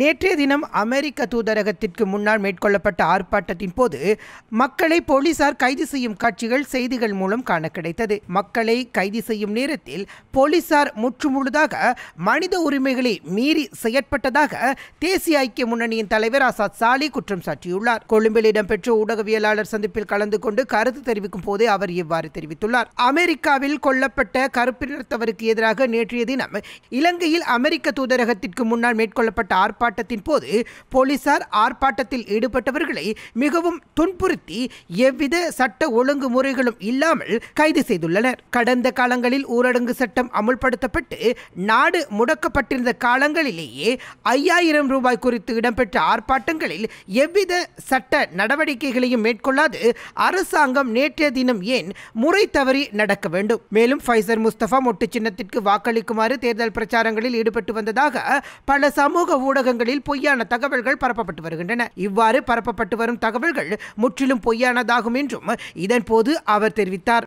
நேற்றைய தினம் அமெரிக்க தூதரகத்திற்கு முன்னால் மேற்கொள்ளப்பட்ட ஆர்ப்பாட்டத்தின் போது மக்களை போலீசார் கைது செய்யும் காட்சிகள் செய்திகள் மூலம் காண கிடைத்தது மக்களை கைது செய்யும் நேரத்தில் போலீசார் முற்றுமுழுதாக மனித உரிமைகளை மீறி செயற்பட்டதாக தேசிய ஐக்கிய முன்னணியின் தலைவர் ஆசாத் சாலி குற்றம் சாட்டியுள்ளார் கொழும்பில் இடம்பெற்ற ஊடகவியலாளர் சந்திப்பில் கலந்து கொண்டு கருத்து தெரிவிக்கும் போதே அவர் இவ்வாறு தெரிவித்துள்ளார் அமெரிக்காவில் கொல்லப்பட்ட கருப்பினத்தவருக்கு எதிராக நேற்றைய தினம் இலங்கையில் அமெரிக்க தூதரகத்திற்கு முன்னால் மேற்கொள்ளப்பட்ட ஆர்ப்பாட்டம் ஆர்ப்பாட்டத்தின் போது போலீசார் ஆர்ப்பாட்டத்தில் ஈடுபட்டவர்களை மிகவும் துன்புறுத்தி எவ்வித சட்ட ஒழுங்கு முறைகளும் இல்லாமல் கைது செய்துள்ளனர் கடந்த காலங்களில் ஊரடங்கு சட்டம் அமுல்படுத்தப்பட்டு நாடு முடக்கப்பட்டிருந்த காலங்களிலேயே ஐயாயிரம் ரூபாய் குறித்து இடம்பெற்ற ஆர்ப்பாட்டங்களில் எவ்வித சட்ட நடவடிக்கைகளையும் மேற்கொள்ளாது அரசாங்கம் நேற்றைய தினம் ஏன் முறை தவறி நடக்க வேண்டும் மேலும் ஃபைசர் முஸ்தபா மொட்டு சின்னத்திற்கு வாக்களிக்குமாறு தேர்தல் பிரச்சாரங்களில் ஈடுபட்டு வந்ததாக பல சமூக ஊடகங்கள் ஊடகங்களில் பொய்யான தகவல்கள் பரப்பப்பட்டு வருகின்றன இவ்வாறு பரப்பப்பட்டு வரும் தகவல்கள் முற்றிலும் பொய்யானதாகும் என்றும் இதன்போது அவர் தெரிவித்தார்